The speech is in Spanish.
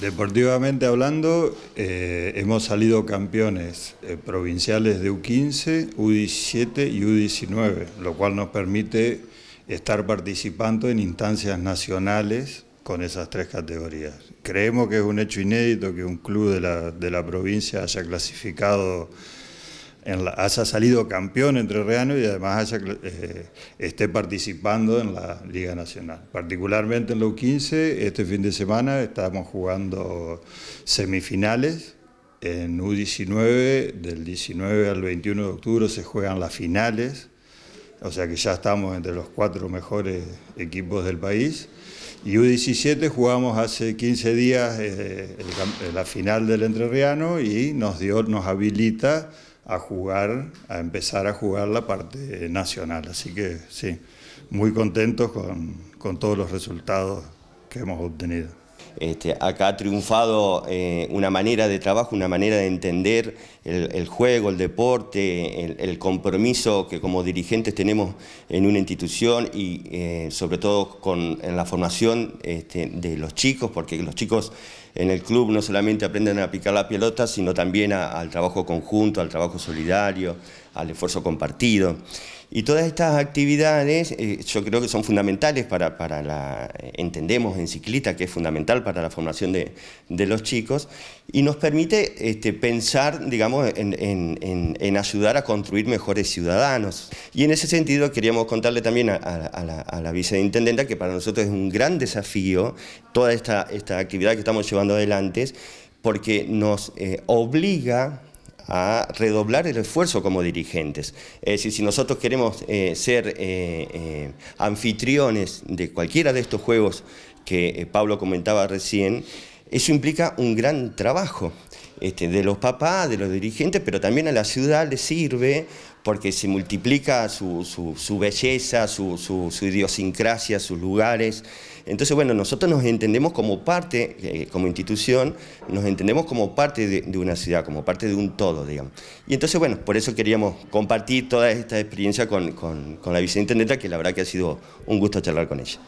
Deportivamente hablando, eh, hemos salido campeones eh, provinciales de U15, U17 y U19, lo cual nos permite estar participando en instancias nacionales con esas tres categorías. Creemos que es un hecho inédito que un club de la, de la provincia haya clasificado en la, haya salido campeón entre Reano y además haya, eh, esté participando en la Liga Nacional. Particularmente en la U15, este fin de semana estamos jugando semifinales. En U19, del 19 al 21 de octubre se juegan las finales, o sea que ya estamos entre los cuatro mejores equipos del país. Y U17 jugamos hace 15 días eh, la final del Entrerriano y nos, nos habilita a jugar, a empezar a jugar la parte nacional. Así que sí, muy contentos con, con todos los resultados que hemos obtenido. Este, acá ha triunfado eh, una manera de trabajo, una manera de entender el, juego, el deporte, el, compromiso que como dirigentes tenemos en una institución y eh, sobre todo con, en la formación este, de los chicos, porque los chicos en el club no solamente aprenden a picar la pelota, sino también al trabajo conjunto, al trabajo solidario, al esfuerzo compartido. Y todas estas actividades eh, yo creo que son fundamentales para, para, la, entendemos en que es fundamental para la formación de, de los chicos y nos permite este, pensar, digamos, en, ayudar a construir mejores ciudadanos. Y en ese sentido queríamos contarle también a, la, a viceintendenta que para nosotros es un gran desafío toda esta, esta actividad que estamos llevando adelante porque nos eh, obliga a redoblar el esfuerzo como dirigentes. Es decir, si nosotros queremos eh, ser eh, eh, anfitriones de cualquiera de estos juegos que Pablo comentaba recién, eso implica un gran trabajo este, de los papás, de los dirigentes, pero también a la ciudad le sirve porque se multiplica su, belleza, su, idiosincrasia, sus lugares. Entonces, bueno, nosotros nos entendemos como parte, eh, como institución, nos entendemos como parte de, una ciudad, como parte de un todo, digamos. Y entonces, bueno, por eso queríamos compartir toda esta experiencia con, la con la que la verdad que ha sido un gusto charlar con ella.